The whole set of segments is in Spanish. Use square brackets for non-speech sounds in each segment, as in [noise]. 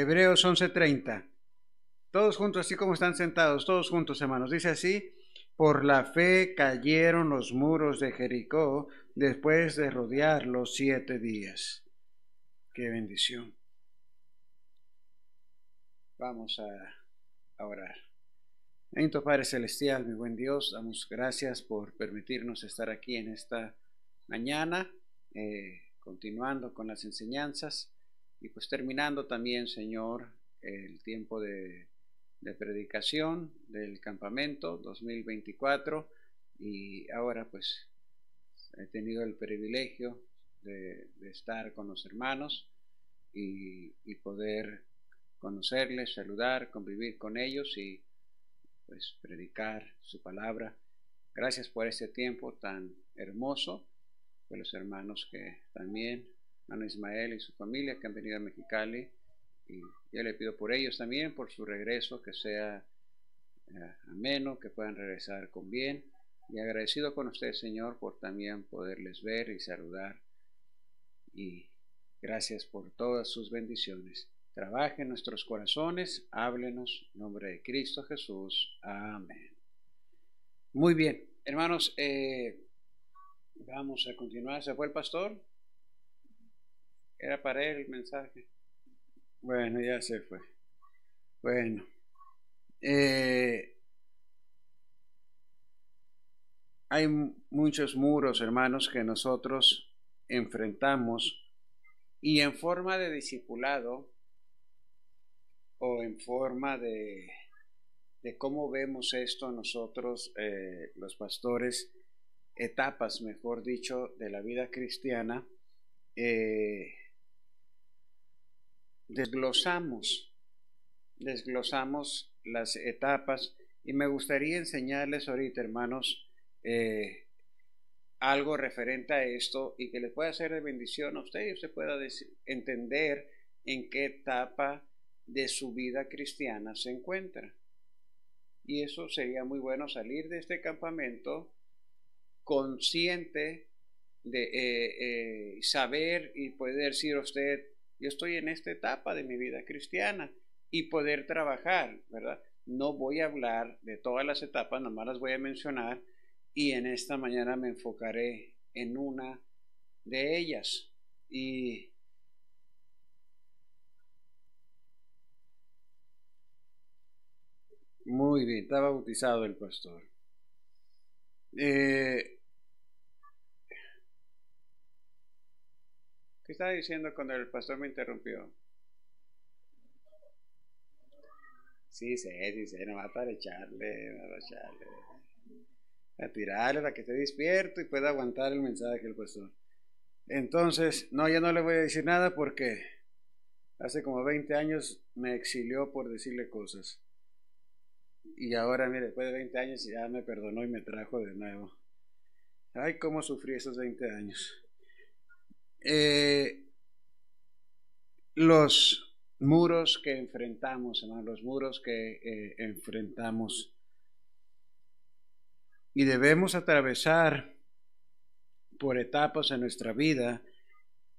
Hebreos 11:30. Todos juntos, así como están sentados, todos juntos, hermanos. Dice así, por la fe cayeron los muros de Jericó después de rodear los siete días. Qué bendición. Vamos a, orar. Bendito Padre Celestial, mi buen Dios, damos gracias por permitirnos estar aquí en esta mañana, eh, continuando con las enseñanzas. Y pues terminando también, Señor, el tiempo de, predicación del campamento 2024 y ahora pues he tenido el privilegio de, estar con los hermanos y, y, poder conocerles, saludar, convivir con ellos y pues predicar su palabra. Gracias por este tiempo tan hermoso, por los hermanos que también Ana Ismael y su familia que han venido a Mexicali. Y yo le pido por ellos también, por su regreso, que sea eh, ameno, que puedan regresar con bien. Y agradecido con usted, Señor, por también poderles ver y saludar. Y gracias por todas sus bendiciones. Trabaje en nuestros corazones, háblenos, nombre de Cristo Jesús. Amén. Muy bien, hermanos, eh, vamos a continuar. ¿Se fue el pastor? Era para él el mensaje. Bueno, ya se fue. Bueno. Eh, hay muchos muros, hermanos, que nosotros enfrentamos y en forma de discipulado o en forma de, de cómo vemos esto nosotros, eh, los pastores, etapas, mejor dicho, de la vida cristiana, eh, desglosamos, desglosamos las etapas y me gustaría enseñarles ahorita, hermanos, eh, algo referente a esto y que les pueda ser de bendición a usted y usted pueda entender en qué etapa de su vida cristiana se encuentra. Y eso sería muy bueno salir de este campamento consciente de eh, eh, saber y poder decir usted yo estoy en esta etapa de mi vida cristiana y poder trabajar, ¿verdad? No voy a hablar de todas las etapas, nomás las voy a mencionar y en esta mañana me enfocaré en una de ellas. Y muy bien, estaba bautizado el pastor. Eh, ¿Qué estaba diciendo cuando el pastor me interrumpió? Sí, sí, sí, sé, va para echarle, para echarle. A tirarle para que esté despierto y pueda aguantar el mensaje del pastor. Entonces, no, ya no le voy a decir nada porque hace como 20 años me exilió por decirle cosas. Y ahora, mire, después de 20 años ya me perdonó y me trajo de nuevo. Ay, cómo sufrí esos 20 años. Eh, los muros que enfrentamos, hermano, los muros que eh, enfrentamos. Y debemos atravesar por etapas en nuestra vida,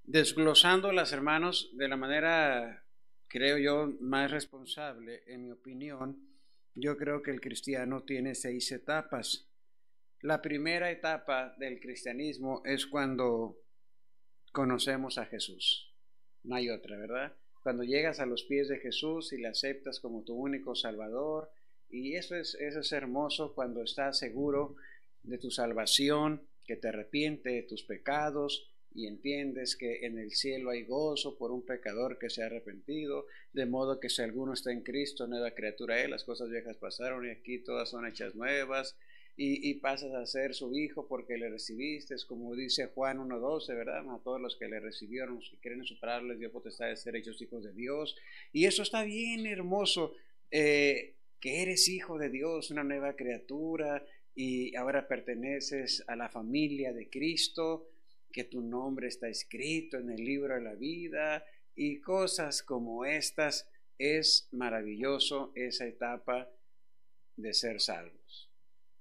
desglosando las hermanos, de la manera, creo yo, más responsable, en mi opinión. Yo creo que el cristiano tiene seis etapas. La primera etapa del cristianismo es cuando conocemos a Jesús. No hay otra, ¿verdad? Cuando llegas a los pies de Jesús y le aceptas como tu único Salvador, y eso es, eso es hermoso cuando estás seguro de tu salvación, que te arrepientes de tus pecados y entiendes que en el cielo hay gozo por un pecador que se ha arrepentido, de modo que si alguno está en Cristo, nueva criatura las cosas viejas pasaron y aquí todas son hechas nuevas y, pasas a ser su hijo porque le recibiste, como dice Juan 1.12, ¿verdad? A todos los que le recibieron, los que quieren superarles dio potestad de ser hechos hijos de Dios. Y eso está bien hermoso, eh, que eres hijo de Dios, una nueva criatura, y ahora perteneces a la familia de Cristo, que tu nombre está escrito en el libro de la vida, y cosas como estas, es maravilloso esa etapa de ser salvo.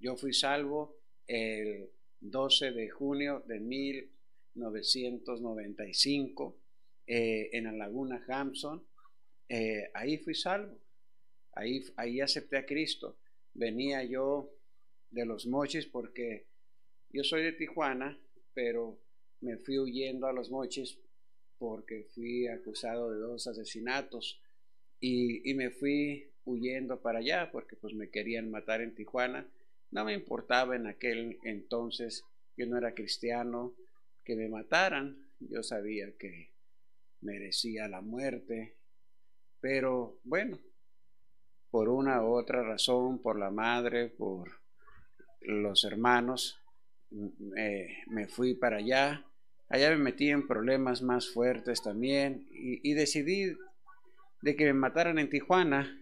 Yo fui salvo el 12 de junio de 1995 eh, en la laguna Hampson. Eh, ahí fui salvo. Ahí, ahí acepté a Cristo. Venía yo de los Moches porque yo soy de Tijuana, pero me fui huyendo a los Moches porque fui acusado de dos asesinatos y, y, me fui huyendo para allá porque pues me querían matar en Tijuana no me importaba en aquel entonces, yo no era cristiano, que me mataran. Yo sabía que merecía la muerte, pero bueno, por una u otra razón, por la madre, por los hermanos, me, fui para allá. Allá me metí en problemas más fuertes también y decidí de que me mataran en Tijuana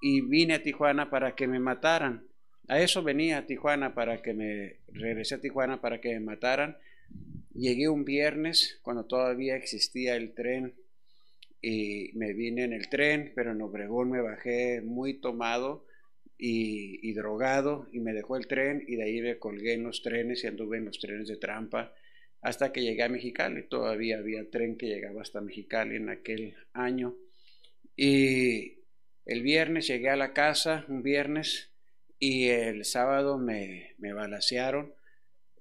y vine a Tijuana para que me mataran a eso venía a Tijuana para que me regresé a Tijuana para que me mataran. Llegué un viernes cuando todavía existía el tren y me vine en el tren, pero en Obregón me bajé muy tomado y, y, drogado y me dejó el tren y de ahí me colgué en los trenes y anduve en los trenes de trampa hasta que llegué a Mexicali. Todavía había tren que llegaba hasta Mexicali en aquel año. Y el viernes llegué a la casa, un viernes, y el sábado me, me balasearon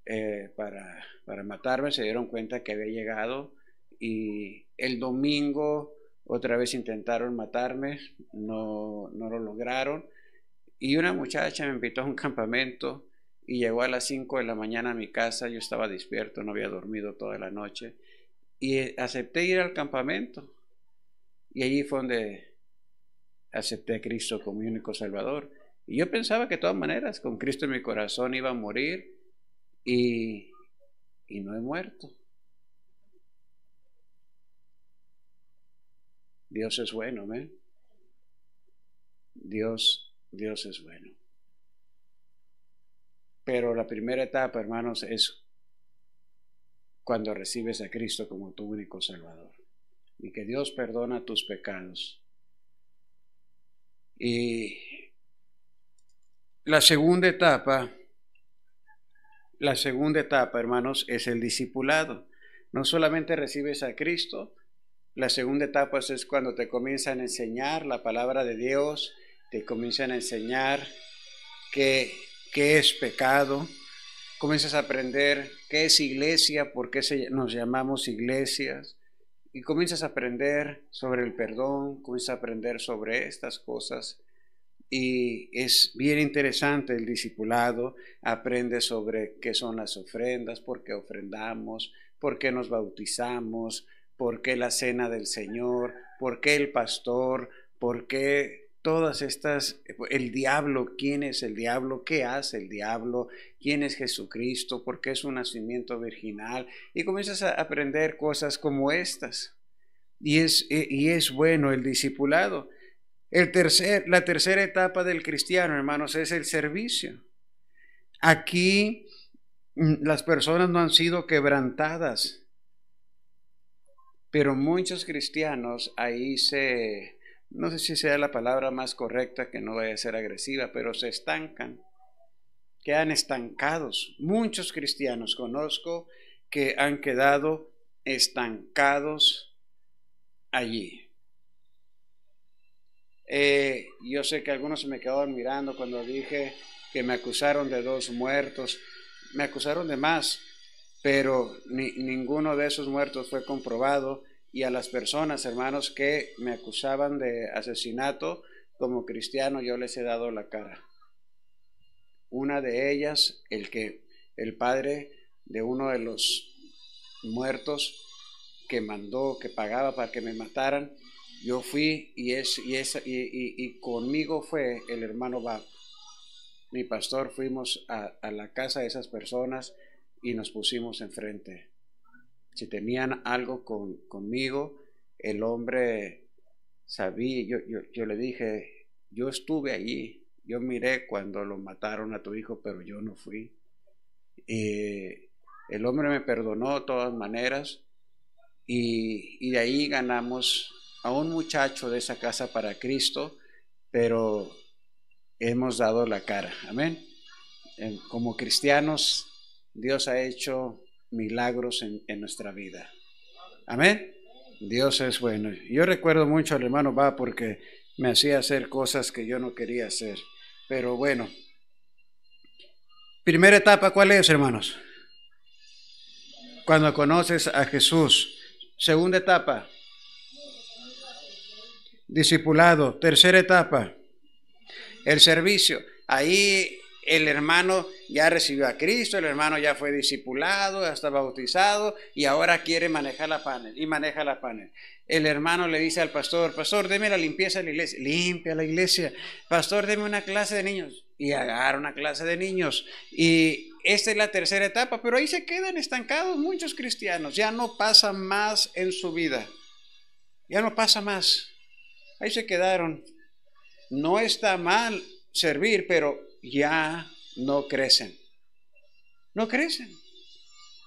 eh, para, matarme, se dieron cuenta que había llegado y el domingo otra vez intentaron matarme, no, no lo lograron y una muchacha me invitó a un campamento y llegó a las 5 de la mañana a mi casa, yo estaba despierto, no había dormido toda la noche y eh, acepté ir al campamento y allí fue donde acepté a Cristo como único Salvador. Y yo pensaba que de todas maneras, con Cristo en mi corazón iba a morir y, y no he muerto. Dios es bueno, me Dios, Dios es bueno. Pero la primera etapa, hermanos, es cuando recibes a Cristo como tu único Salvador. Y que Dios perdona tus pecados. Y la segunda etapa, la segunda etapa, hermanos, es el discipulado. No solamente recibes a Cristo, la segunda etapa es cuando te comienzan a enseñar la palabra de Dios, te comienzan a enseñar qué, qué es pecado, comienzas a aprender qué es iglesia, por qué nos llamamos iglesias, y comienzas a aprender sobre el perdón, comienzas a aprender sobre estas cosas y es bien interesante el discipulado, aprende sobre qué son las ofrendas, por qué ofrendamos, por qué nos bautizamos, por qué la cena del Señor, por qué el pastor, por qué todas estas, el diablo, quién es el diablo, qué hace el diablo, quién es Jesucristo, por qué es un nacimiento virginal, y comienzas a aprender cosas como estas. Y es, y es bueno el discipulado. El tercer, la tercera etapa del cristiano, hermanos, es el servicio. Aquí mm, las personas no han sido quebrantadas, pero muchos cristianos ahí se, no sé si sea la palabra más correcta, que no vaya a ser agresiva, pero se estancan, quedan estancados. Muchos cristianos conozco que han quedado estancados allí. Eh, yo sé que algunos se me quedaron mirando cuando dije que me acusaron de dos muertos, me acusaron de más, pero ninguno de esos muertos fue comprobado y a las personas, hermanos, que me acusaban de asesinato, como cristiano yo les he dado la cara. Una de ellas, el que el padre de uno de los muertos que mandó, que pagaba para que me mataran, yo fui y, es, y, conmigo fue el hermano Bab. Mi pastor fuimos a, la casa de esas personas y nos pusimos enfrente. Si tenían algo conmigo, el hombre sabía, yo, yo, le dije, yo estuve allí, yo miré cuando lo mataron a tu hijo, pero yo no fui. el hombre me perdonó de todas maneras y, y de ahí ganamos a un muchacho de esa casa para Cristo, pero hemos dado la cara. Amén. Como cristianos, Dios ha hecho milagros en, en nuestra vida. Amén. Dios es bueno. Yo recuerdo mucho al hermano Va porque me hacía hacer cosas que yo no quería hacer. Pero bueno, primera etapa, ¿cuál es, hermanos? Cuando conoces a Jesús. Segunda etapa, discipulado, tercera etapa, el servicio. Ahí el hermano ya recibió a Cristo, el hermano ya fue discipulado, está bautizado y ahora quiere manejar la panel y maneja la panel. El hermano le dice al pastor, pastor, deme la limpieza de la iglesia, limpia la iglesia, pastor, deme una clase de niños y agarra una clase de niños y esta es la tercera etapa, pero ahí se quedan estancados muchos cristianos, ya no pasa más en su vida, ya no pasa más. Ahí se quedaron. No está mal servir, pero ya no crecen. No crecen.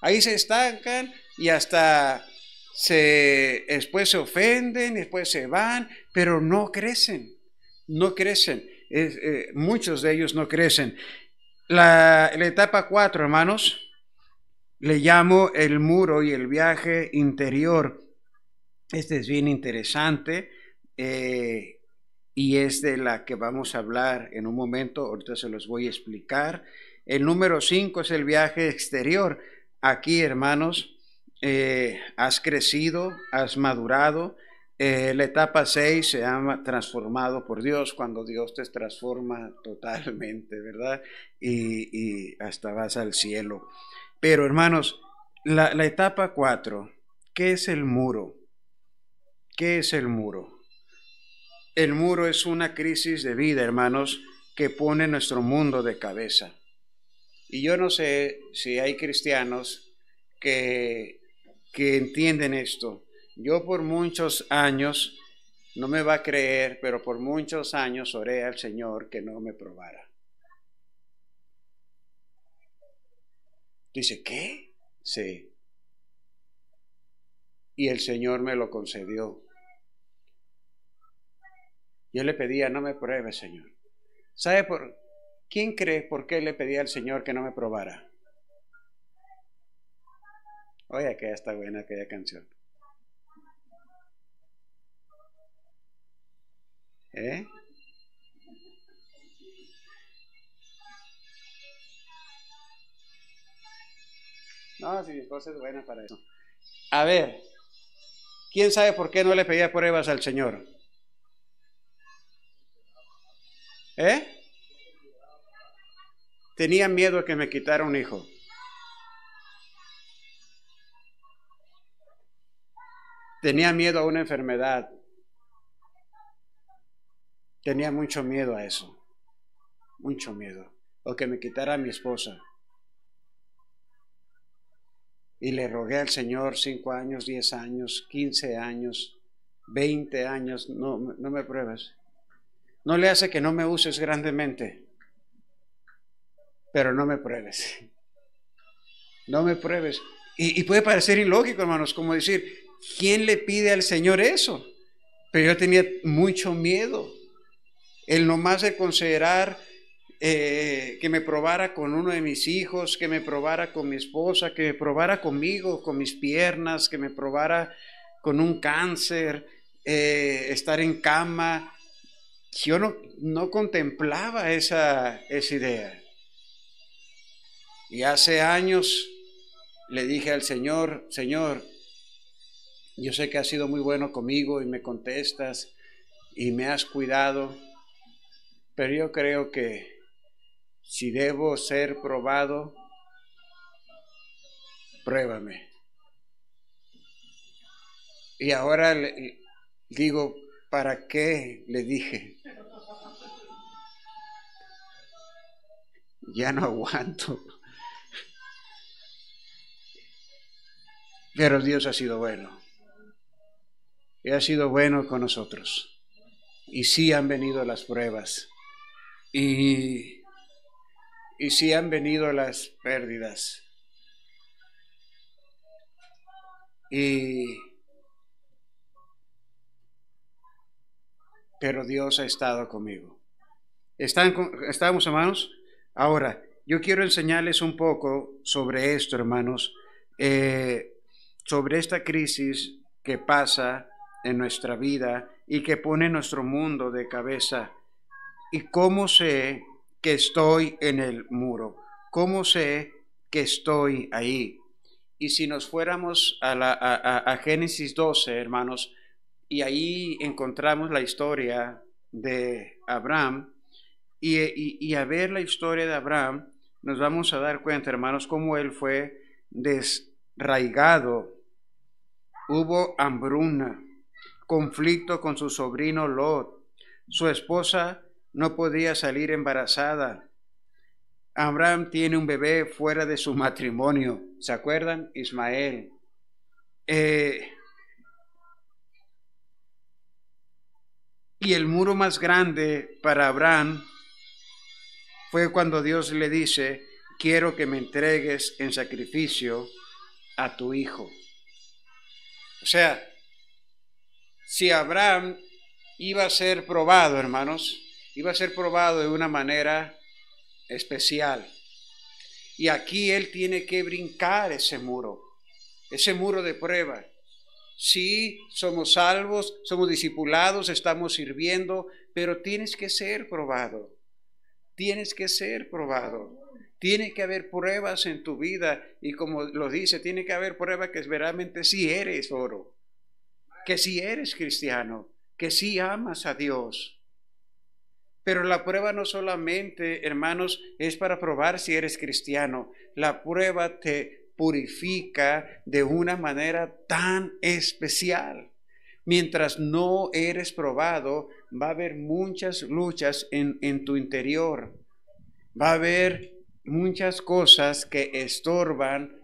Ahí se estancan y hasta se, después se ofenden, después se van, pero no crecen. No crecen. Eh, muchos de ellos no crecen. La, la etapa 4, hermanos, le llamo el muro y el viaje interior. Este es bien interesante. Eh, y es de la que vamos a hablar en un momento, ahorita se los voy a explicar. El número 5 es el viaje exterior. Aquí, hermanos, eh, has crecido, has madurado. Eh, la etapa 6 se ha transformado por Dios, cuando Dios te transforma totalmente, ¿verdad? Y, hasta vas al cielo. Pero, hermanos, la, la etapa 4, ¿qué es el muro? ¿Qué es el muro? El muro es una crisis de vida, hermanos, que pone nuestro mundo de cabeza. Y yo no sé si hay cristianos que, que entienden esto. Yo por muchos años, no me va a creer, pero por muchos años oré al Señor que no me probara. Dice, ¿qué? Sí. Y el Señor me lo concedió. Yo le pedía, no me pruebe Señor. ¿Sabe por quién cree por qué le pedía al Señor que no me probara? Oye, que está buena aquella canción. ¿Eh? No, si mi esposa es buena para eso. A ver, ¿quién sabe por qué no le pedía pruebas al Señor? ¿Eh? Tenía miedo a que me quitara un hijo. Tenía miedo a una enfermedad. Tenía mucho miedo a eso. Mucho miedo. O que me quitara mi esposa. Y le rogué al Señor cinco años, diez años, quince años, veinte años. No, no me pruebes. No le hace que no me uses grandemente, pero no me pruebes. No me pruebes. Y, puede parecer ilógico, hermanos, como decir, ¿quién le pide al Señor eso? Pero yo tenía mucho miedo. El nomás de considerar eh, que me probara con uno de mis hijos, que me probara con mi esposa, que me probara conmigo, con mis piernas, que me probara con un cáncer, eh, estar en cama, yo no, contemplaba esa, esa idea. Y hace años le dije al Señor, Señor, yo sé que has sido muy bueno conmigo y me contestas y me has cuidado, pero yo creo que si debo ser probado, pruébame. Y ahora le digo, ¿Para qué? Le dije. Ya no aguanto. Pero Dios ha sido bueno. Y ha sido bueno con nosotros. Y sí han venido las pruebas. Y, y sí han venido las pérdidas. Y pero Dios ha estado conmigo. ¿Están, ¿Estamos, hermanos? Ahora, yo quiero enseñarles un poco sobre esto, hermanos, eh, sobre esta crisis que pasa en nuestra vida y que pone nuestro mundo de cabeza. ¿Y cómo sé que estoy en el muro? ¿Cómo sé que estoy ahí? Y si nos fuéramos a, a Génesis 12, hermanos, y ahí encontramos la historia de Abraham. Y, a ver la historia de Abraham, nos vamos a dar cuenta, hermanos, cómo él fue desraigado. Hubo hambruna, conflicto con su sobrino Lot. Su esposa no podía salir embarazada. Abraham tiene un bebé fuera de su matrimonio. ¿Se acuerdan? Ismael. Eh, Y el muro más grande para Abraham fue cuando Dios le dice, quiero que me entregues en sacrificio a tu hijo. O sea, si Abraham iba a ser probado, hermanos, iba a ser probado de una manera especial. Y aquí él tiene que brincar ese muro, ese muro de prueba. Sí, somos salvos, somos discipulados, estamos sirviendo, pero tienes que ser probado. Tienes que ser probado. Tiene que haber pruebas en tu vida y como lo dice, tiene que haber pruebas que verdaderamente si eres oro, que si eres cristiano, que si amas a Dios. Pero la prueba no solamente, hermanos, es para probar si eres cristiano. La prueba te purifica de una manera tan especial. Mientras no eres probado, va a haber muchas luchas en, en tu interior. Va a haber muchas cosas que estorban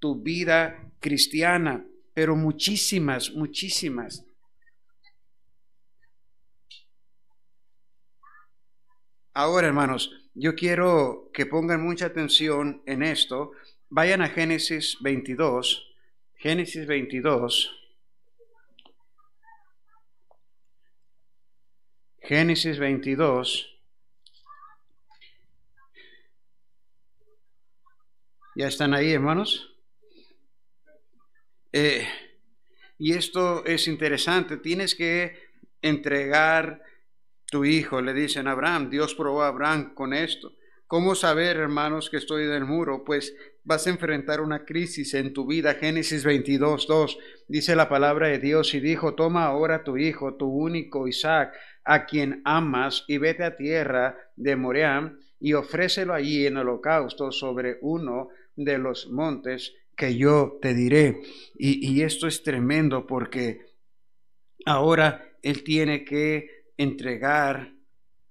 tu vida cristiana, pero muchísimas, muchísimas. Ahora, hermanos, yo quiero que pongan mucha atención en esto, Vayan a Génesis 22. Génesis 22. Génesis 22. ¿Ya están ahí, hermanos? Eh, y esto es interesante. Tienes que entregar tu hijo, le dicen a Abraham. Dios probó a Abraham con esto. ¿Cómo saber, hermanos, que estoy del muro? Pues vas a enfrentar una crisis en tu vida. Génesis 22, 2 dice la palabra de Dios y dijo, toma ahora tu hijo, tu único Isaac, a quien amas, y vete a tierra de Moreán y ofrécelo allí en holocausto sobre uno de los montes que yo te diré. y esto es tremendo porque ahora él tiene que entregar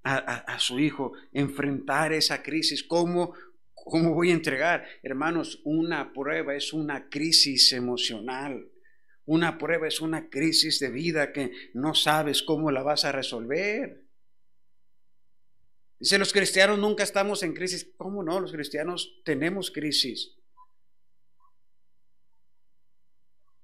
a, su hijo, enfrentar esa crisis, cómo, cómo voy a entregar. Hermanos, una prueba es una crisis emocional. Una prueba es una crisis de vida que no sabes cómo la vas a resolver. Dice, los cristianos nunca estamos en crisis. ¿Cómo no? Los cristianos tenemos crisis.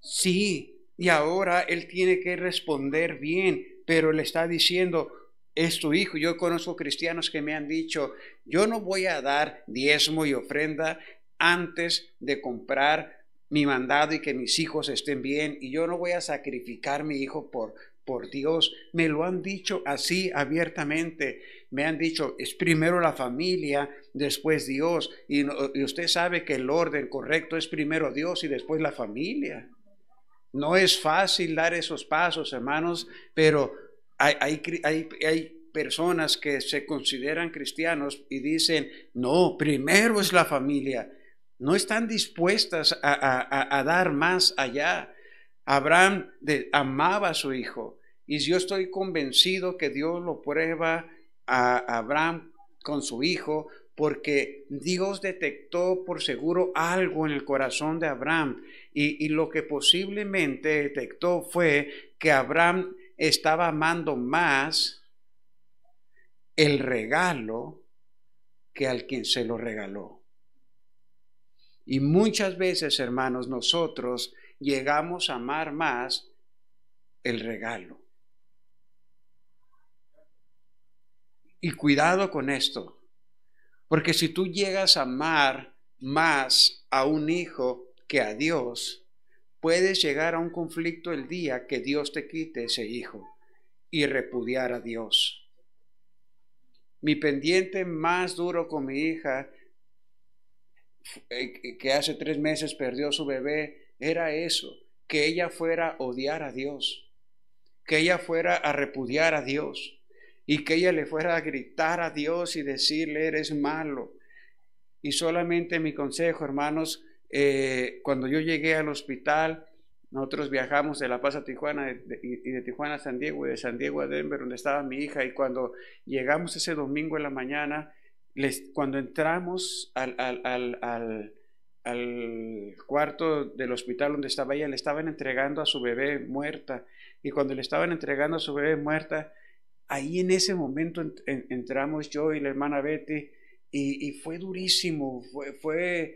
Sí, y ahora Él tiene que responder bien, pero le está diciendo, es tu hijo. Yo conozco cristianos que me han dicho, yo no voy a dar diezmo y ofrenda antes de comprar mi mandado y que mis hijos estén bien, y yo no voy a sacrificar mi hijo por, por Dios. Me lo han dicho así abiertamente. Me han dicho, es primero la familia, después Dios. y, usted sabe que el orden correcto es primero Dios y después la familia. No es fácil dar esos pasos, hermanos, pero hay, hay, personas que se consideran cristianos y dicen, no, primero es la familia. No están dispuestas a, dar más allá. Abraham amaba a su hijo y yo estoy convencido que Dios lo prueba a Abraham con su hijo porque Dios detectó por seguro algo en el corazón de Abraham y, y lo que posiblemente detectó fue que Abraham estaba amando más el regalo que al quien se lo regaló. Y muchas veces, hermanos, nosotros llegamos a amar más el regalo. Y cuidado con esto, porque si tú llegas a amar más a un hijo que a Dios, puedes llegar a un conflicto el día que Dios te quite ese hijo y repudiar a Dios. Mi pendiente más duro con mi hija, eh, que hace tres meses perdió su bebé, era eso, que ella fuera a odiar a Dios, que ella fuera a repudiar a Dios y que ella le fuera a gritar a Dios y decirle, eres malo. Y solamente mi consejo, hermanos, eh, cuando yo llegué al hospital, nosotros viajamos de La Paz a Tijuana y de Tijuana a San Diego y de San Diego a Denver, donde estaba mi hija. Y cuando llegamos ese domingo en la mañana, les, cuando entramos al, al, cuarto del hospital donde estaba ella, le estaban entregando a su bebé muerta. Y cuando le estaban entregando a su bebé muerta, ahí en ese momento entramos yo y la hermana Betty, y, y fue durísimo, fue, fue,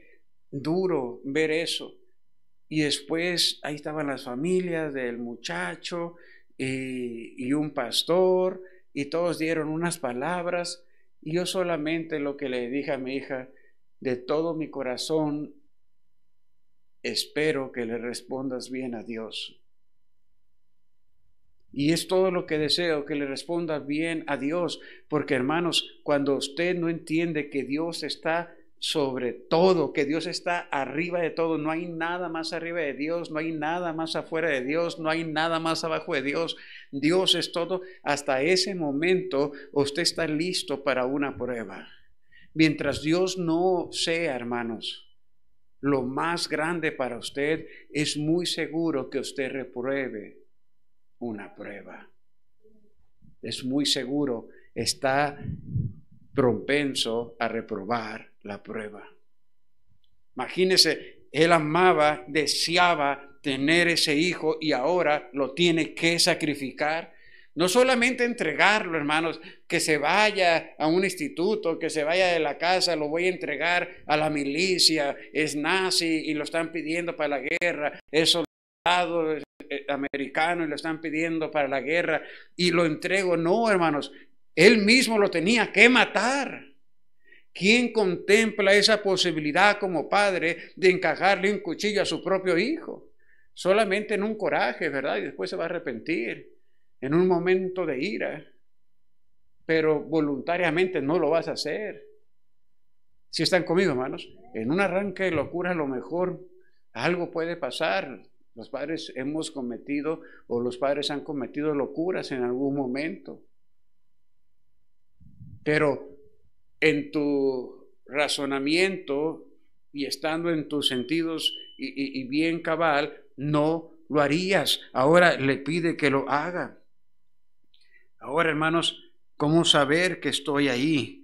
duro ver eso. Y después ahí estaban las familias del muchacho eh, y, un pastor y todos dieron unas palabras y yo solamente lo que le dije a mi hija, de todo mi corazón, espero que le respondas bien a Dios. Y es todo lo que deseo, que le respondas bien a Dios, porque hermanos, cuando usted no entiende que Dios está sobre todo, que Dios está arriba de todo, no hay nada más arriba de Dios, no hay nada más afuera de Dios, no hay nada más abajo de Dios, Dios es todo, hasta ese momento usted está listo para una prueba. Mientras Dios no sea, hermanos, lo más grande para usted, es muy seguro que usted repruebe una prueba. Es muy seguro, está propenso a reprobar la prueba. Imagínese, él amaba, deseaba tener ese hijo y ahora lo tiene que sacrificar. No solamente entregarlo, hermanos, que se vaya a un instituto, que se vaya de la casa, lo voy a entregar a la milicia, es nazi y lo están pidiendo para la guerra, es soldado eh, americano y lo están pidiendo para la guerra y lo entrego. No, hermanos, él mismo lo tenía que matar. ¿Quién contempla esa posibilidad como padre de encajarle un cuchillo a su propio hijo? Solamente en un coraje, ¿verdad? Y después se va a arrepentir, en un momento de ira. Pero voluntariamente no lo vas a hacer. Si están conmigo, hermanos, en un arranque de locura a lo mejor algo puede pasar. Los padres hemos cometido o los padres han cometido locuras en algún momento. Pero en tu razonamiento y estando en tus sentidos y, bien cabal, no lo harías. Ahora le pide que lo haga. Ahora, hermanos, ¿cómo saber que estoy ahí?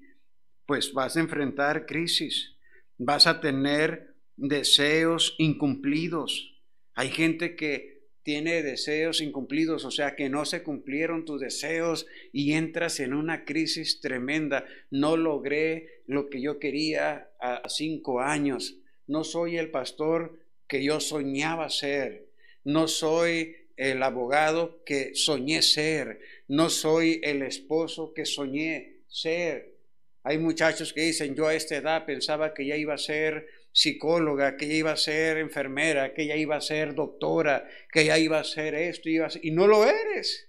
Pues vas a enfrentar crisis, vas a tener deseos incumplidos. Hay gente que tiene deseos incumplidos, o sea que no se cumplieron tus deseos y entras en una crisis tremenda. No logré lo que yo quería a cinco años. No soy el pastor que yo soñaba ser. No soy el abogado que soñé ser. No soy el esposo que soñé ser. Hay muchachos que dicen, yo a esta edad pensaba que ya iba a ser psicóloga, que ella iba a ser enfermera, que ella iba a ser doctora, que ella iba a ser esto, iba y no lo eres.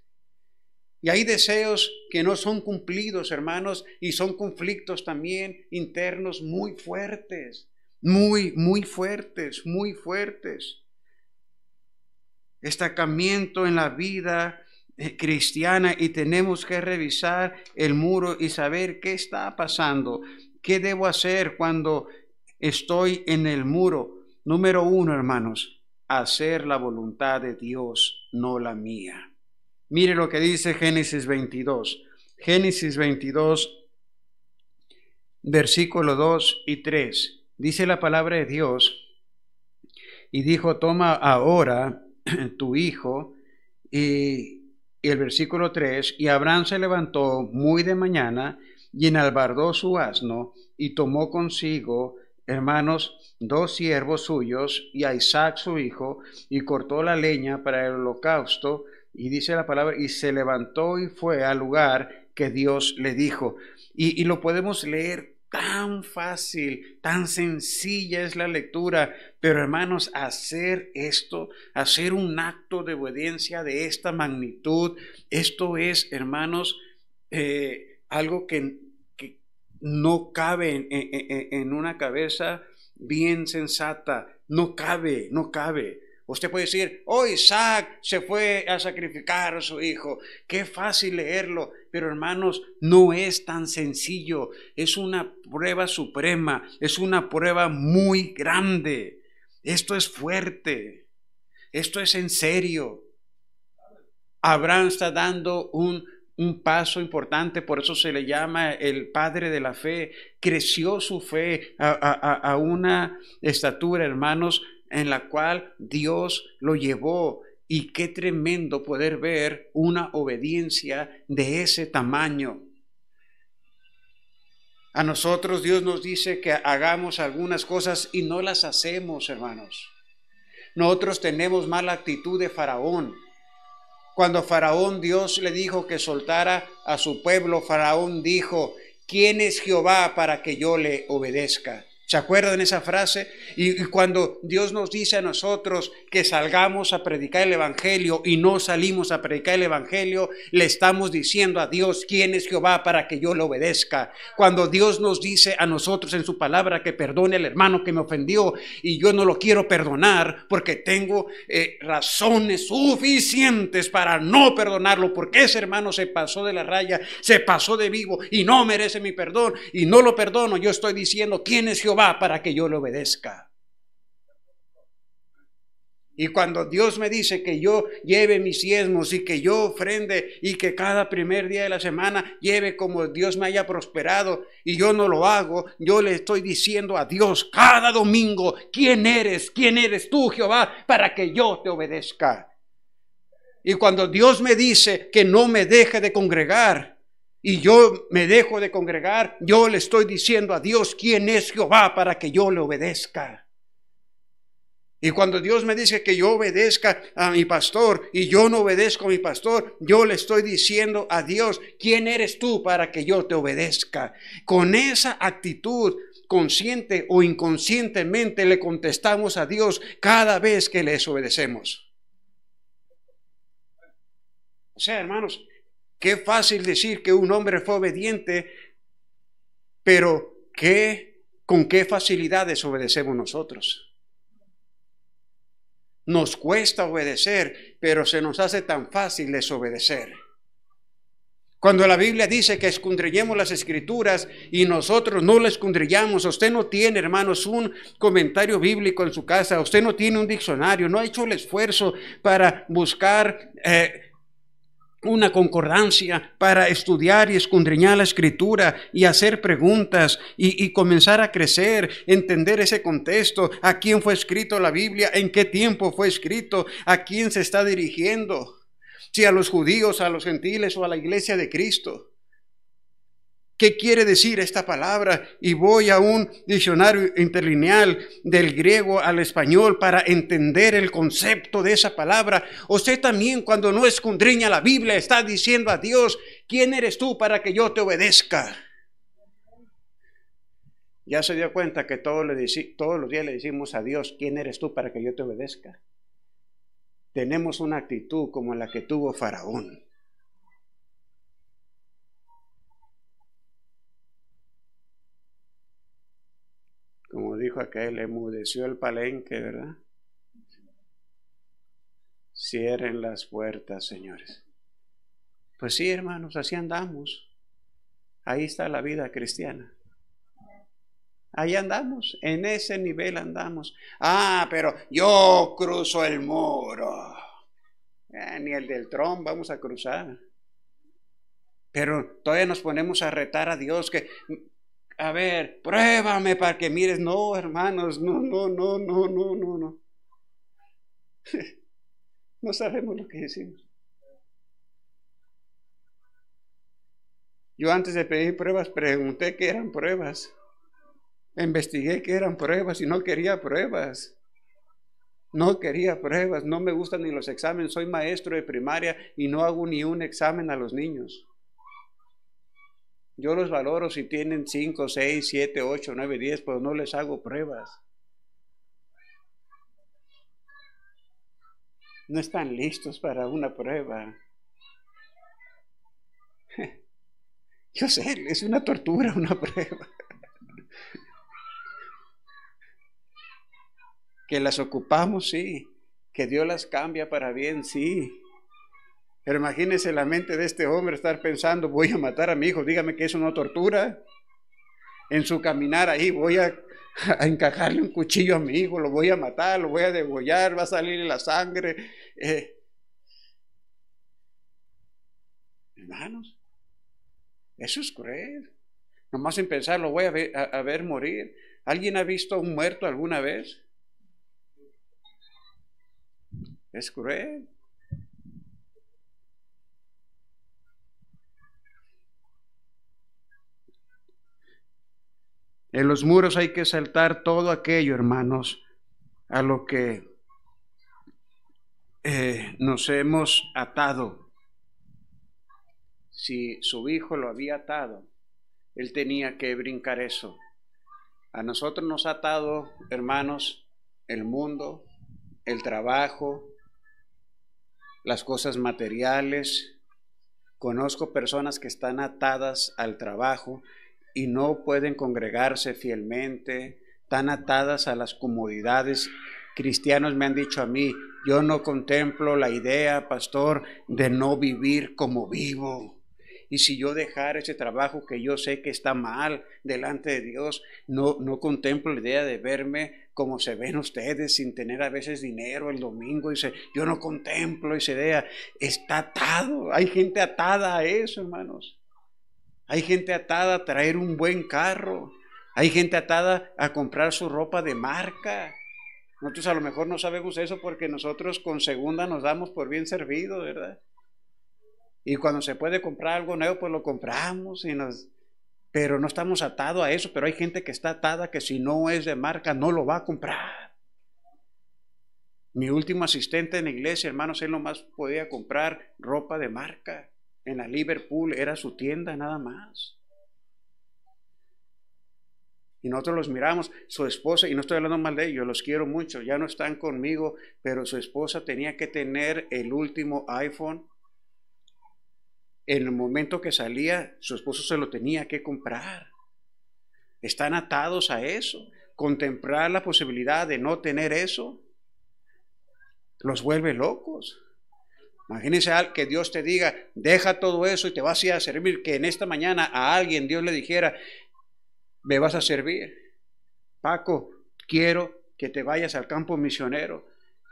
Y hay deseos que no son cumplidos, hermanos, y son conflictos también internos muy fuertes, muy, muy fuertes, muy fuertes. Estacamiento en la vida eh, cristiana y tenemos que revisar el muro y saber qué está pasando, qué debo hacer cuando Estoy en el muro. Número uno, hermanos, hacer la voluntad de Dios, no la mía. Mire lo que dice Génesis 22. Génesis 22, versículo 2 y 3. Dice la palabra de Dios, y dijo, toma ahora [clears throat] tu hijo, y, el versículo 3, y Abraham se levantó muy de mañana y enalbardó su asno y tomó consigo hermanos, dos siervos suyos y a Isaac su hijo, y cortó la leña para el holocausto, y dice la palabra, y se levantó y fue al lugar que Dios le dijo. Y, lo podemos leer tan fácil, tan sencilla es la lectura, pero hermanos, hacer esto, hacer un acto de obediencia de esta magnitud, esto es, hermanos, eh, algo que no cabe en, una cabeza bien sensata. No cabe, no cabe. Usted puede decir, oh, Isaac se fue a sacrificar a su hijo. Qué fácil leerlo. Pero hermanos, no es tan sencillo. Es una prueba suprema. Es una prueba muy grande. Esto es fuerte. Esto es en serio. Abraham está dando un un paso importante, por eso se le llama el padre de la fe. Creció su fe a, una estatura, hermanos, en la cual Dios lo llevó. Y qué tremendo poder ver una obediencia de ese tamaño. A nosotros Dios nos dice que hagamos algunas cosas y no las hacemos, hermanos. Nosotros tenemos mala actitud de faraón. Cuando Faraón Dios le dijo que soltara a su pueblo, Faraón dijo, ¿quién es Jehová para que yo le obedezca? ¿Se acuerdan esa frase? Y, cuando Dios nos dice a nosotros que salgamos a predicar el Evangelio y no salimos a predicar el Evangelio, le estamos diciendo a Dios quién es Jehová para que yo le obedezca. Cuando Dios nos dice a nosotros en su palabra que perdone al hermano que me ofendió y yo no lo quiero perdonar porque tengo eh, razones suficientes para no perdonarlo porque ese hermano se pasó de la raya, se pasó de vivo y no merece mi perdón y no lo perdono, yo estoy diciendo quién es Jehová para que yo le obedezca. Y cuando Dios me dice que yo lleve mis diezmos y que yo ofrende y que cada primer día de la semana lleve como Dios me haya prosperado y yo no lo hago, yo le estoy diciendo a Dios cada domingo, ¿quién eres? ¿Quién eres tú, Jehová, para que yo te obedezca? Y cuando Dios me dice que no me deje de congregar, y yo me dejo de congregar, yo le estoy diciendo a Dios quién es Jehová para que yo le obedezca. Y cuando Dios me dice que yo obedezca a mi pastor y yo no obedezco a mi pastor, yo le estoy diciendo a Dios, ¿quién eres tú para que yo te obedezca? Con esa actitud consciente o inconscientemente le contestamos a Dios cada vez que le obedecemos. O sea, hermanos, Qué fácil decir que un hombre fue obediente, pero ¿qué, con qué facilidad desobedecemos nosotros. Nos cuesta obedecer, pero se nos hace tan fácil desobedecer. Cuando la Biblia dice que escondrillemos las escrituras y nosotros no las escondrillamos, usted no tiene, hermanos, un comentario bíblico en su casa, usted no tiene un diccionario, no ha hecho el esfuerzo para buscar eh, una concordancia para estudiar y escondriñar la escritura y hacer preguntas y, comenzar a crecer, entender ese contexto, a quién fue escrito la Biblia, en qué tiempo fue escrito, a quién se está dirigiendo, si a los judíos, a los gentiles o a la iglesia de Cristo. ¿Qué quiere decir esta palabra? Y voy a un diccionario interlineal del griego al español para entender el concepto de esa palabra. Usted también cuando no escondriña la Biblia está diciendo a Dios, ¿quién eres tú para que yo te obedezca? Ya se dio cuenta que todos, le todos los días le decimos a Dios, ¿quién eres tú para que yo te obedezca? Tenemos una actitud como la que tuvo Faraón. que le emudeció el palenque, ¿verdad? Cierren las puertas, señores. Pues sí, hermanos, así andamos. Ahí está la vida cristiana. Ahí andamos, en ese nivel andamos. Ah, pero yo cruzo el muro. Eh, ni el del tron vamos a cruzar. Pero todavía nos ponemos a retar a Dios que a ver, pruébame para que mires. No, hermanos, no, no, no, no, no, no, no. [laughs] sabemos lo que decimos. Yo antes de pedir pruebas pregunté qué eran pruebas. Investigué qué eran pruebas y no quería pruebas. No quería pruebas, no me gustan ni los exámenes. Soy maestro de primaria y no hago ni un examen a los niños. Yo los valoro si tienen 5, 6, 7, 8, 9, 10, pero no les hago pruebas. No están listos para una prueba. [laughs] Yo sé, es una tortura una [laughs] prueba. Que las ocupamos, sí. Que Dios las cambia para bien, sí. Pero imagínese la mente de este hombre estar pensando, voy a matar a mi hijo, dígame que eso no tortura. En su caminar ahí voy [laughs] a, encajarle un cuchillo a mi hijo, lo voy a matar, lo voy a degollar, va a salir la sangre. Eh. Hermanos, eso es cruel. Nomás en pensar lo voy a ver, a ver morir. ¿Alguien ha visto a un muerto alguna vez? Es cruel. En los muros hay que saltar todo aquello, hermanos, a lo que eh, nos hemos atado. Si su hijo lo había atado, él tenía que brincar eso. A nosotros nos ha atado, hermanos, el mundo, el trabajo, las cosas materiales. Conozco personas que están atadas al trabajo, y no pueden congregarse fielmente, tan atadas a las comodidades. Cristianos me han dicho a mí, yo no contemplo la idea, pastor, de no vivir como vivo. Y si yo dejar ese trabajo que yo sé que está mal delante de Dios, no, no contemplo la idea de verme como se ven ustedes sin tener a veces dinero el domingo. Y yo no contemplo esa idea. Está atado. Hay gente atada a eso, hermanos. Hay gente atada a traer un buen carro. Hay gente atada a comprar su ropa de marca. Nosotros a lo mejor no sabemos eso porque nosotros con segunda nos damos por bien servido, ¿verdad? Y cuando se puede comprar algo nuevo, pues lo compramos y nos... Pero no estamos atados a eso, pero hay gente que está atada que si no es de marca no lo va a comprar. Mi último asistente en la iglesia, hermanos, él nomás podía comprar ropa de marca en la Liverpool era su tienda nada más. Y nosotros los miramos, su esposa, y no estoy hablando mal de ellos, los quiero mucho, ya no están conmigo, pero su esposa tenía que tener el último iPhone. En el momento que salía, su esposo se lo tenía que comprar. Están atados a eso. Contemplar la posibilidad de no tener eso los vuelve locos. Imagínese que Dios te diga, deja todo eso y te vas a a servir. Que en esta mañana a alguien Dios le dijera, me vas a servir. Paco, quiero que te vayas al campo misionero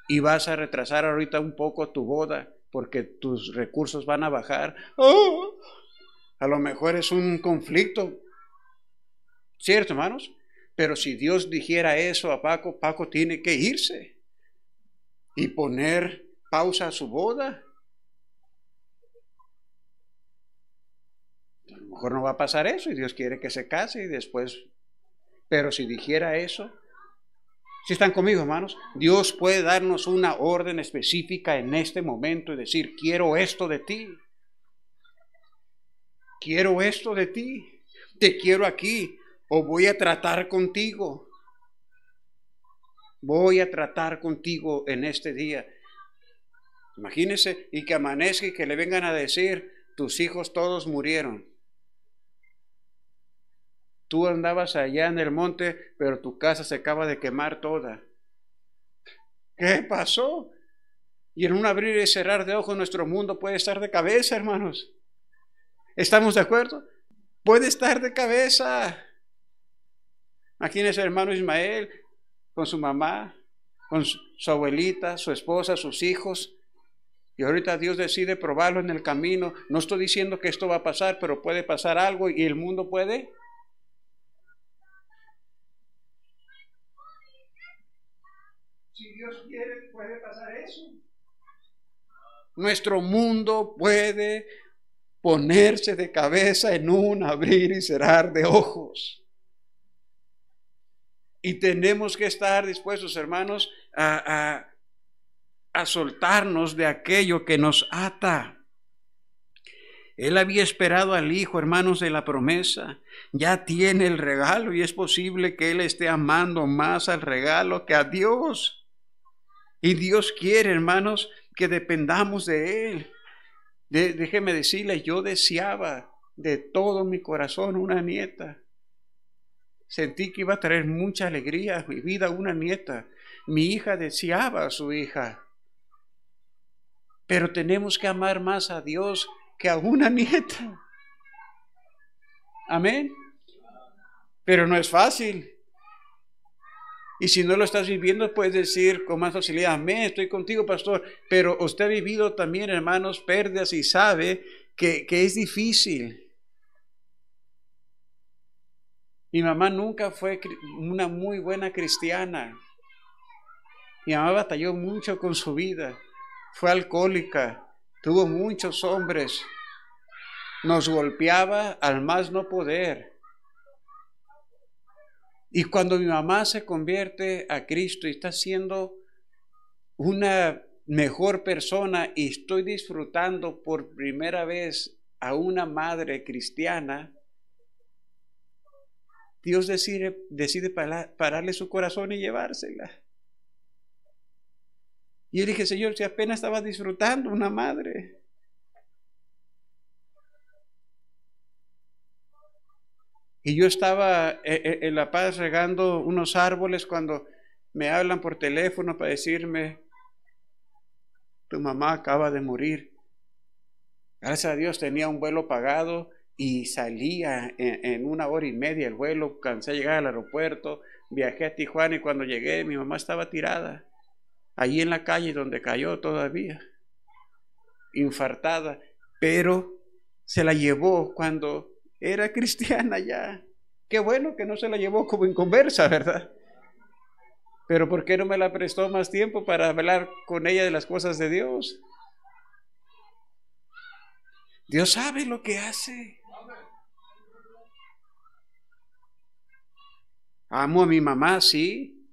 y vas a retrasar ahorita un poco tu boda porque tus recursos van a bajar. ¡Oh! A lo mejor es un conflicto. ¿Cierto, hermanos? Pero si Dios dijera eso a Paco, Paco tiene que irse y poner pausa su boda. A lo mejor no va a pasar eso y Dios quiere que se case y después, pero si dijera eso, si están conmigo hermanos, Dios puede darnos una orden específica en este momento y decir, quiero esto de ti, quiero esto de ti, te quiero aquí o voy a tratar contigo voy a tratar contigo en este día. Imagínense, y que amanezca y que le vengan a decir, tus hijos todos murieron. Tú andabas allá en el monte, pero tu casa se acaba de quemar toda. ¿Qué pasó? Y en un abrir y cerrar de ojos nuestro mundo puede estar de cabeza, hermanos. ¿Estamos de acuerdo? Puede estar de cabeza. Imagínense, hermano Ismael, con su mamá, con su abuelita, su esposa, sus hijos, y ahorita Dios decide probarlo en el camino. No estoy diciendo que esto va a pasar, pero puede pasar algo y el mundo puede. Si Dios quiere, puede pasar eso. Nuestro mundo puede ponerse de cabeza en un abrir y cerrar de ojos. Y tenemos que estar dispuestos, hermanos, a, a a soltarnos de aquello que nos ata. Él había esperado al Hijo, hermanos, de la promesa. Ya tiene el regalo y es posible que Él esté amando más al regalo que a Dios. Y Dios quiere, hermanos, que dependamos de Él. déjeme decirle, yo deseaba de todo mi corazón una nieta. Sentí que iba a traer mucha alegría a mi vida una nieta. Mi hija deseaba a su hija. Pero tenemos que amar más a Dios que a una [laughs] nieta. Amén. Pero no es fácil. Y si no lo estás viviendo, puedes decir con más facilidad, amén, estoy contigo, pastor. Pero usted ha vivido también, hermanos, pérdidas y sabe que, que es difícil. Mi mamá nunca fue una muy buena cristiana. Mi mamá batalló mucho con su vida fue alcohólica, tuvo muchos hombres, nos golpeaba al más no poder. Y cuando mi mamá se convierte a Cristo y está siendo una mejor persona y estoy disfrutando por primera vez a una madre cristiana, Dios decide, pararle su corazón y llevársela. Y yo dije, Señor, si apenas estaba disfrutando una madre. Y yo estaba eh, eh, en La Paz regando unos árboles cuando me hablan por teléfono para decirme, tu mamá acaba de morir. Gracias a Dios tenía un vuelo pagado y salía en, una hora y media el vuelo, cansé de llegar al aeropuerto, viajé a Tijuana y cuando llegué mi mamá estaba tirada. Ahí en la calle donde cayó todavía, infartada, pero se la llevó cuando era cristiana ya. Qué bueno que no se la llevó como en conversa, ¿verdad? Pero ¿por qué no me la prestó más tiempo para hablar con ella de las cosas de Dios? Dios sabe lo que hace. Amo a mi mamá, sí,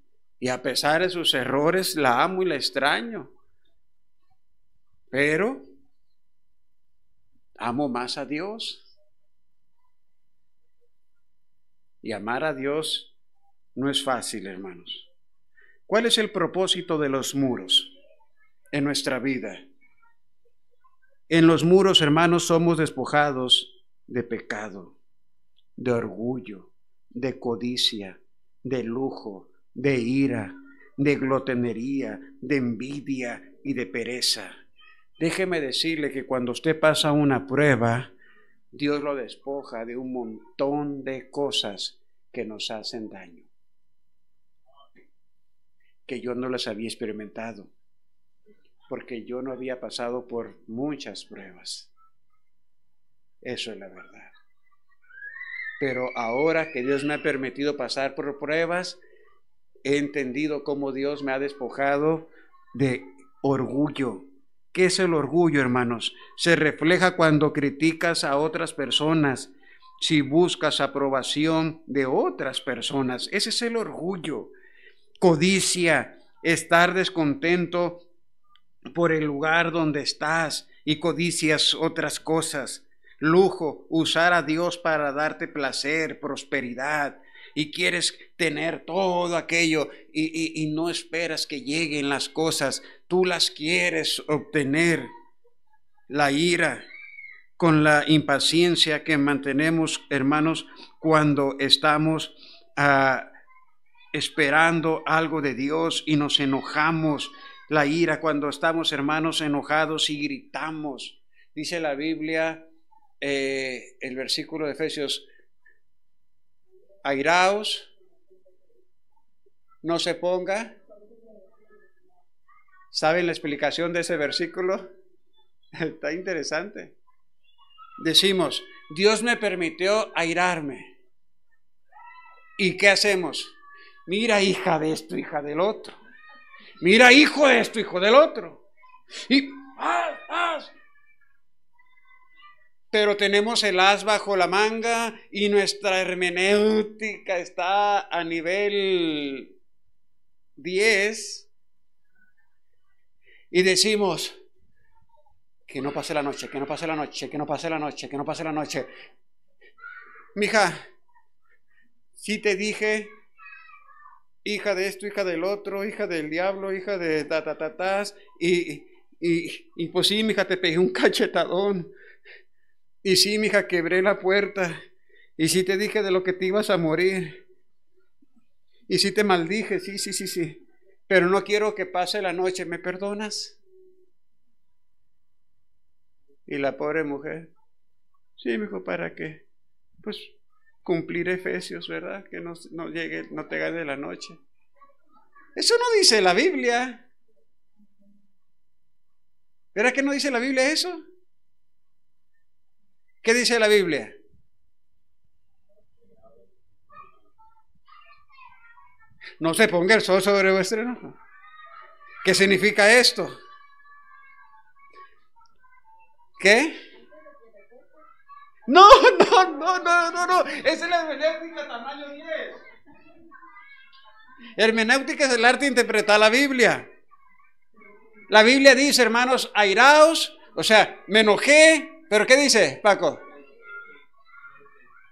y a pesar de sus errores, la amo y la extraño. Pero amo más a Dios. Y amar a Dios no es fácil, hermanos. ¿Cuál es el propósito de los muros en nuestra vida? En los muros, hermanos, somos despojados de pecado, de orgullo, de codicia, de lujo, de ira, de glotenería de envidia y de pereza. Déjeme decirle que cuando usted pasa una prueba, Dios lo despoja de un montón de cosas que nos hacen daño, que yo no las había experimentado, porque yo no había pasado por muchas pruebas. Eso es la verdad. Pero ahora que Dios me ha permitido pasar por pruebas, he entendido cómo Dios me ha despojado de orgullo. ¿Qué es el orgullo, hermanos? Se refleja cuando criticas a otras personas, si buscas aprobación de otras personas. Ese es el orgullo. Codicia, estar descontento por el lugar donde estás y codicias otras cosas. Lujo, usar a Dios para darte placer, prosperidad, y quieres tener todo aquello y, no esperas que lleguen las cosas, tú las quieres obtener. La ira con la impaciencia que mantenemos, hermanos, cuando estamos ah, esperando algo de Dios y nos enojamos. La ira cuando estamos, hermanos, enojados y gritamos. Dice la Biblia, eh, el versículo de Efesios, airaos, no se ponga. ¿Saben la explicación de ese versículo? [laughs] Está interesante. Decimos, Dios me permitió airarme. ¿Y qué hacemos? Mira hija de esto, hija del otro. Mira hijo de esto, hijo del otro. Y, ¡ah, ah pero tenemos el as bajo la manga y nuestra hermenéutica está a nivel 10 y decimos que no pase la noche, que no pase la noche, que no pase la noche, que no pase la noche. Mija, si te dije hija de esto, hija del otro, hija del diablo, hija de ta ta y, y, y pues sí, mija, te pegué un [laughs] cachetadón. Y sí, mija, quebré la puerta. Y sí te dije de lo que te ibas a morir. Y sí te maldije, sí, sí, sí, sí. Pero no quiero que pase la noche, ¿me perdonas? Y la pobre mujer, sí, mijo, ¿para qué? Pues cumplir Efesios, ¿verdad? Que no, llegue, no te gane la noche. Eso no dice la Biblia. ¿Verdad que no dice la Biblia eso? ¿Qué dice la Biblia? No se ponga el sol sobre vuestro ¿Qué significa esto? ¿Qué? No, no, no, no, no, no. Esa es la hermenéutica tamaño 10. Hermenéutica es el arte de interpretar la Biblia. La Biblia dice, hermanos, airaos, o sea, me enojé, pero ¿qué dice Paco?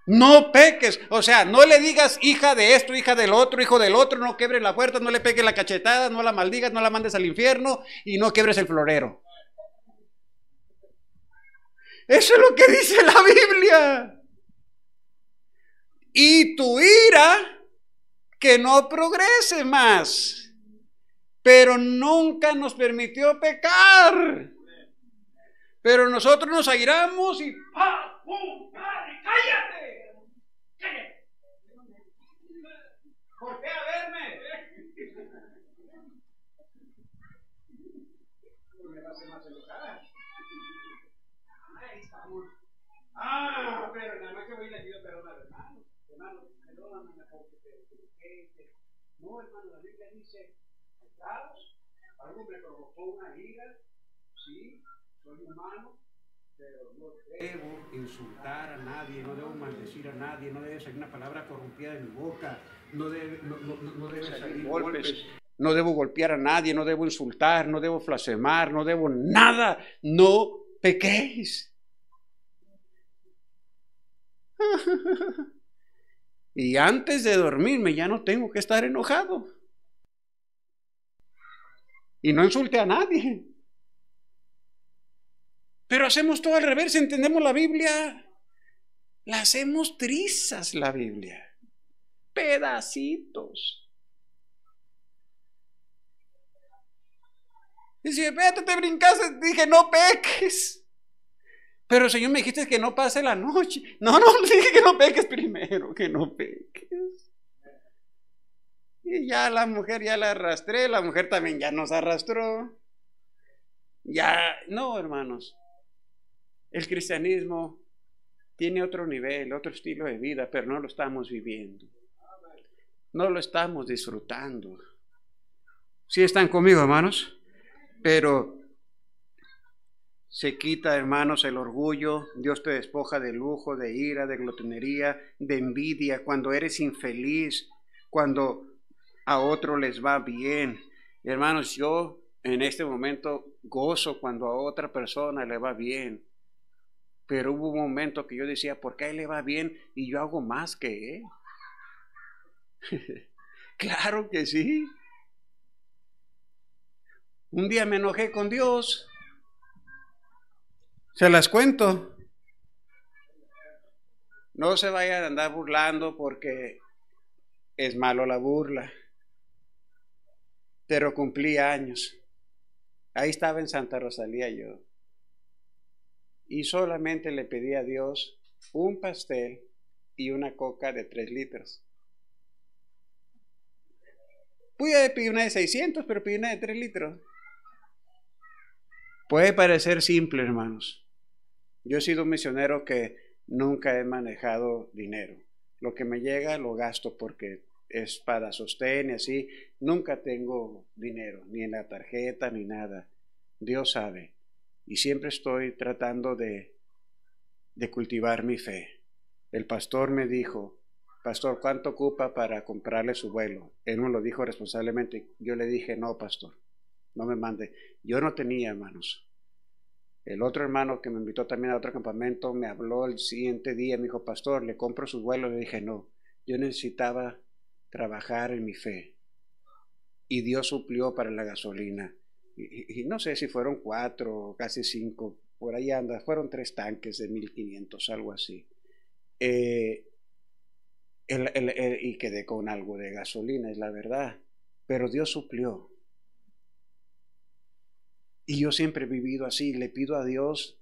No peques, o sea, no le digas hija de esto, hija del otro, hijo del otro, no quebres la puerta, no le peques la cachetada, no la maldigas, no la mandes al infierno y no quebres el florero. Eso es lo que dice la Biblia. Y tu ira que no progrese más. Pero nunca nos permitió pecar. Pero nosotros nos airamos y ¡pa! ¡Pum! ¡Cállate! ¡Cállate! ¿Por qué a verme? No me va a más enojada. Ay, ah, está Ah, pero nada más que voy a a pido perdón al hermano. Hermano, perdóname porque te No, hermano, la Biblia dice, pecados. Algo me provocó una ira. Sí, no debo insultar a nadie, no debo maldecir a nadie, no debe salir una palabra corrompida de mi boca, no debe, No debo golpear a nadie, no debo insultar, no debo flasemar, no debo nada. No pequéis. [laughs] y antes de dormirme ya no tengo que estar enojado. Y no insulte a nadie. Pero hacemos todo al revés, entendemos la Biblia. La hacemos trizas la Biblia. Pedacitos. Dice, tú te brincaste. Dije, no peques. Pero Señor, me dijiste que no pase la noche. No, no, [laughs] dije que no peques primero, que no peques. Y ya la mujer ya la arrastré, la mujer también ya nos arrastró. Ya, no, hermanos. El cristianismo tiene otro nivel, otro estilo de vida, pero no lo estamos viviendo. No lo estamos disfrutando. Sí están conmigo, hermanos, pero se quita, hermanos, el orgullo. Dios te despoja de lujo, de ira, de glotonería, de envidia, cuando eres infeliz, cuando a otro les va bien. Hermanos, yo en este momento gozo cuando a otra persona le va bien. Pero hubo un momento que yo decía, ¿por qué a él le va bien y yo hago más que él? [laughs] claro que sí. Un día me enojé con Dios. Se las cuento. No se vaya a andar burlando porque es malo la burla. Pero cumplí años. Ahí estaba en Santa Rosalía yo y solamente le pedí a Dios un pastel y una coca de tres litros. Pude pues pedir una de 600, pero pedí una de tres litros. Puede parecer simple, hermanos. Yo he sido un misionero que nunca he manejado dinero. Lo que me llega lo gasto porque es para sostén y así. Nunca tengo dinero, ni en la tarjeta, ni nada. Dios sabe y siempre estoy tratando de, de cultivar mi fe. El pastor me dijo, pastor, ¿cuánto ocupa para comprarle su vuelo? Él me lo dijo responsablemente. Yo le dije, no, pastor, no me mande. Yo no tenía hermanos. El otro hermano que me invitó también a otro campamento me habló el siguiente día, me dijo, pastor, ¿le compro su vuelo? Le dije, no, yo necesitaba trabajar en mi fe. Y Dios suplió para la gasolina y, no sé si fueron cuatro, casi cinco, por ahí anda, fueron tres tanques de 1500, algo así. Eh, y quedé con algo de gasolina, es la verdad, pero Dios suplió. Y yo siempre he vivido así, le pido a Dios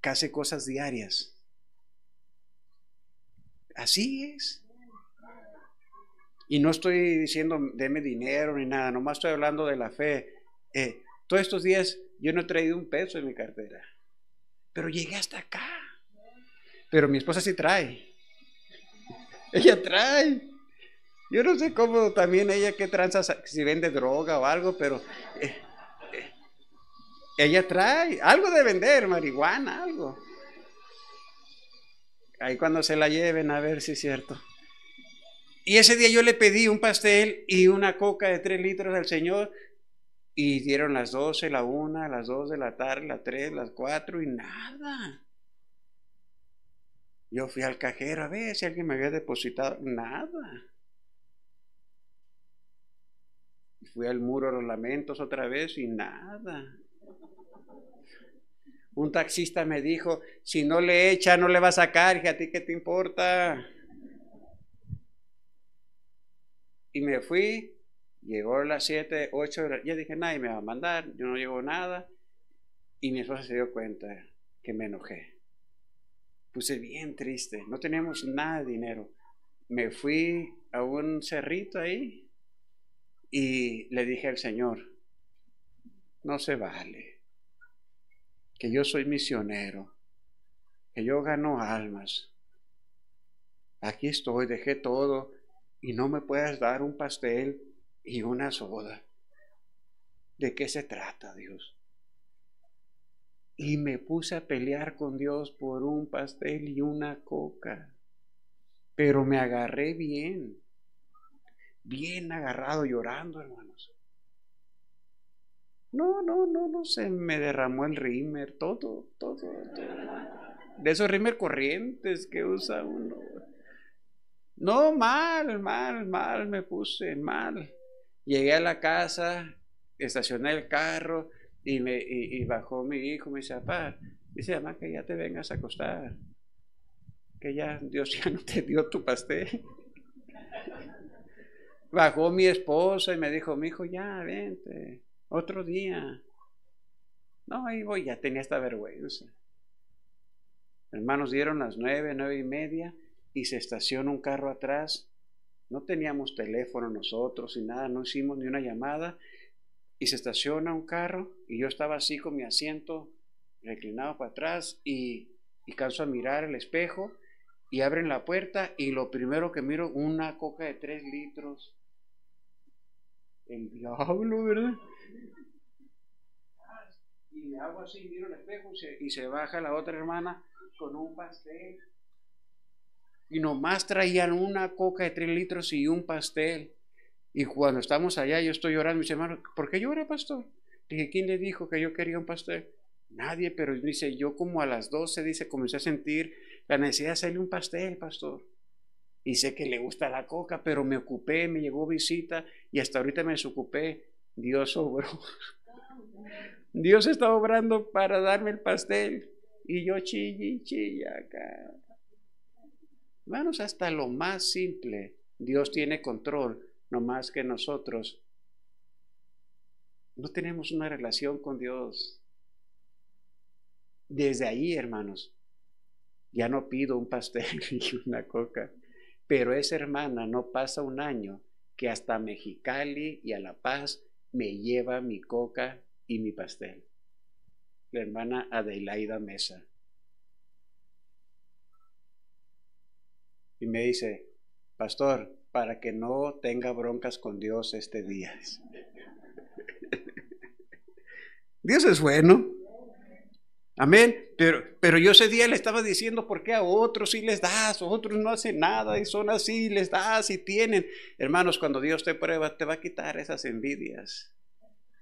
casi cosas diarias. Así es. Y no estoy diciendo deme dinero ni nada, nomás estoy hablando de la fe. Eh, todos estos días yo no he traído un peso en mi cartera, pero llegué hasta acá. Pero mi esposa sí trae. [laughs] Ella trae. Yo no sé cómo también ella que tranza, si vende droga o algo, pero eh, eh, ella trae algo de vender, marihuana, algo. Ahí cuando se la lleven a ver si es cierto. Y ese día yo le pedí un pastel y una coca de tres litros al Señor y dieron las 12, la 1, las 2 de la tarde, las 3, las 4 y nada. Yo fui al cajero a ver si alguien me había depositado. Nada. Fui al muro de los lamentos otra vez y nada. Un taxista me dijo, si no le echa, no le va a sacar. Y a ti qué te importa. Y me fui Llegó a las 7, 8 horas. Ya dije, nadie me va a mandar, yo no llevo nada. Y mi esposa se dio cuenta que me enojé. Puse bien triste, no teníamos nada de dinero. Me fui a un cerrito ahí y le dije al Señor, no se vale, que yo soy misionero, que yo gano almas. Aquí estoy, dejé todo y no me puedes dar un pastel y una soda. ¿De qué se trata, Dios? Y me puse a pelear con Dios por un pastel y una coca. Pero me agarré bien, bien agarrado, llorando, hermanos. No, no, no, no se me derramó el rímer, todo, todo, todo. De esos rímer corrientes que usa uno. No, mal, mal, mal me puse, mal. Llegué a la casa, estacioné el carro y, me, bajó mi hijo, me dice, papá, dice, mamá que ya te vengas a acostar, que ya Dios [laughs] ya no te dio tu pastel. [laughs] Bajó mi esposa y me dijo, mi hijo, ya, vente, otro día. No, ahí voy, ya tenía esta vergüenza. Hermanos, dieron las nueve, nueve y media y se estacionó un carro atrás no teníamos teléfono nosotros y nada, no hicimos ni una llamada. Y se estaciona un carro y yo estaba así con mi asiento reclinado para atrás y, y canso a mirar el espejo y abren la puerta y lo primero que miro, una coca de tres litros. El diablo, ¿verdad? Y me hago así, miro el espejo y se baja la otra hermana con un pastel y nomás traían una coca de tres litros y un pastel. Y cuando estamos allá, yo estoy llorando, mis hermanos, ¿por qué llora, pastor? Dije, ¿quién le dijo que yo quería un pastel? Nadie, pero dice, yo como a las 12, dice, comencé a sentir la necesidad de hacerle un pastel, pastor. Y sé que le gusta la coca, pero me ocupé, me llegó visita y hasta ahorita me desocupé. Dios obró. [laughs] Dios está obrando para darme el pastel. Y yo y chilla acá. Hermanos, hasta lo más simple, Dios tiene control, no más que nosotros no tenemos una relación con Dios. Desde ahí, hermanos, ya no pido un pastel y [laughs] una coca, pero esa hermana no pasa un año que hasta Mexicali y a La Paz me lleva mi coca y mi pastel. La hermana Adelaida Mesa. y me dice, pastor, para que no tenga broncas con Dios este día. [laughs] Dios es bueno. Amén. Pero, pero yo ese día le estaba diciendo, ¿por qué a otros sí les das? Otros no hacen nada y son así, les das y tienen. Hermanos, cuando Dios te prueba, te va a quitar esas envidias.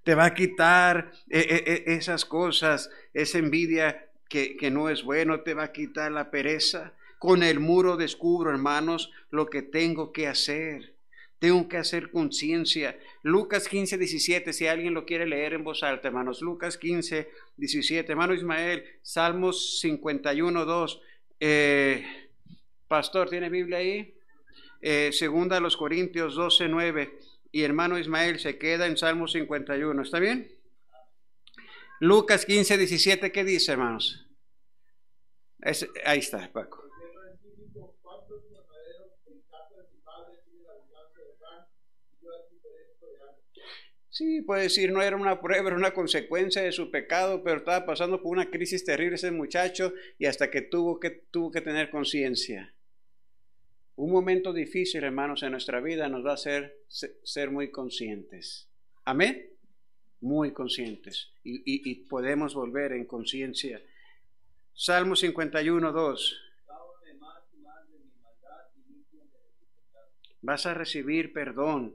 Te va a quitar eh, eh, eh, esas cosas, esa envidia que, que no es bueno, te va a quitar la pereza con el muro descubro, hermanos, lo que tengo que hacer. Tengo que hacer conciencia. Lucas 15, 17, si alguien lo quiere leer en voz alta, hermanos. Lucas 15, 17. Hermano Ismael, Salmos 51, 2. Eh, pastor, ¿tiene Biblia ahí? Eh, segunda a los Corintios 12, 9. Y hermano Ismael se queda en Salmos 51. ¿Está bien? Lucas 15, 17, ¿qué dice, hermanos? Es, ahí está, Paco. Sí, puede decir, no era una prueba, era una consecuencia de su pecado, pero estaba pasando por una crisis terrible ese muchacho y hasta que tuvo que, tuvo que tener conciencia. Un momento difícil, hermanos, en nuestra vida nos va a hacer ser muy conscientes. Amén. Muy conscientes. Y, y podemos volver en conciencia. Salmo 51, 2. Vas a recibir perdón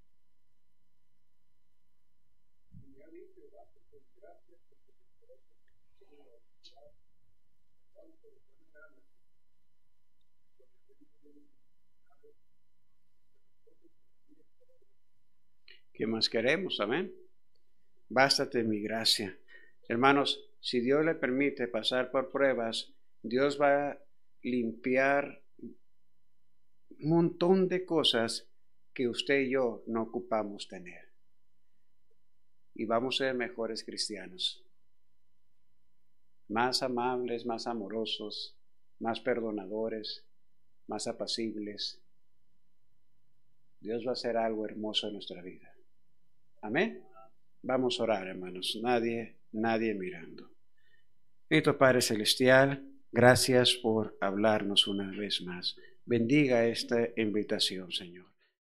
¿Qué más queremos? Amén. Bástate mi gracia. Hermanos, si Dios le permite pasar por pruebas, Dios va a limpiar un montón de cosas que usted y yo no ocupamos tener. Y vamos a ser mejores cristianos, más amables, más amorosos, más perdonadores, más apacibles. Dios va a hacer algo hermoso en nuestra vida. Amén. Vamos a orar, hermanos. Nadie, nadie mirando. Bendito Padre Celestial, gracias por hablarnos una vez más. Bendiga esta invitación, Señor.